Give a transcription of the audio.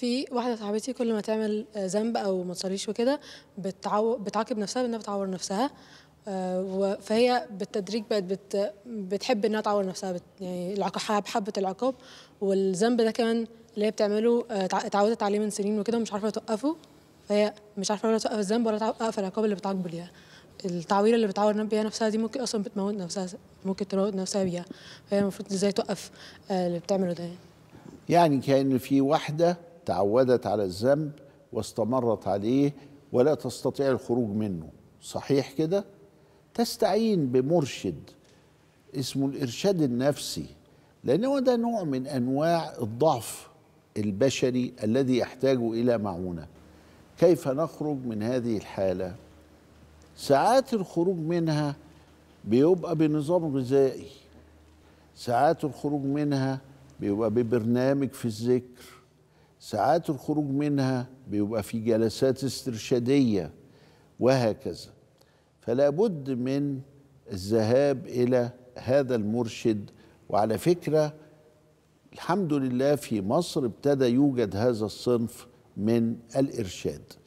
في واحده صاحبتي كل ما تعمل آه، ذنب او ما تصليش وكده بتعو... بتعاقب نفسها بانها بتعور نفسها آه، فهي بالتدريج بقت بت... بتحب انها تعور نفسها بت... يعني العقاب حبه العقاب والذنب ده كمان اللي هي بتعمله آه، اتعودت عليه من سنين وكده ومش عارفه توقفه فهي مش عارفه ولا توقف الذنب ولا توقف العقاب اللي بتعاقبه ليها التعويره اللي بتعور بيها نفسها دي ممكن اصلا بتموت نفسها ممكن تموت نفسها بيها فهي المفروض ازاي توقف اللي بتعمله ده يعني, يعني كان في واحده تعودت على الذنب واستمرت عليه ولا تستطيع الخروج منه صحيح كده تستعين بمرشد اسمه الارشاد النفسي لان هو ده نوع من انواع الضعف البشري الذي يحتاج الى معونه كيف نخرج من هذه الحاله ساعات الخروج منها بيبقى بنظام غذائي ساعات الخروج منها بيبقى ببرنامج في الذكر ساعات الخروج منها بيبقى في جلسات استرشادية وهكذا فلا بد من الذهاب إلى هذا المرشد وعلى فكرة الحمد لله في مصر ابتدى يوجد هذا الصنف من الإرشاد